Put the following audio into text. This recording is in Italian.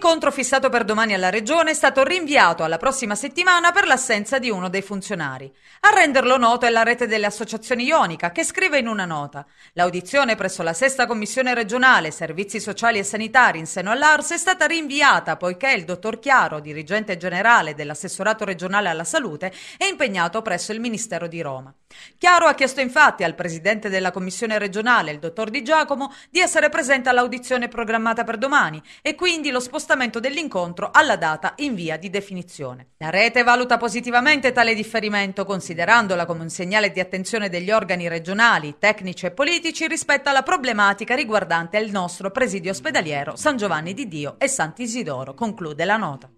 L'incontro fissato per domani alla Regione è stato rinviato alla prossima settimana per l'assenza di uno dei funzionari. A renderlo noto è la rete delle associazioni Ionica che scrive in una nota L'audizione presso la sesta commissione regionale Servizi sociali e sanitari in seno all'Ars è stata rinviata poiché il dottor Chiaro, dirigente generale dell'assessorato regionale alla salute, è impegnato presso il Ministero di Roma. Chiaro ha chiesto infatti al presidente della commissione regionale, il dottor Di Giacomo, di essere presente all'audizione programmata per domani e quindi lo spostamento dell'incontro alla data in via di definizione. La rete valuta positivamente tale differimento, considerandola come un segnale di attenzione degli organi regionali, tecnici e politici rispetto alla problematica riguardante il nostro presidio ospedaliero San Giovanni di Dio e Sant'Isidoro, conclude la nota.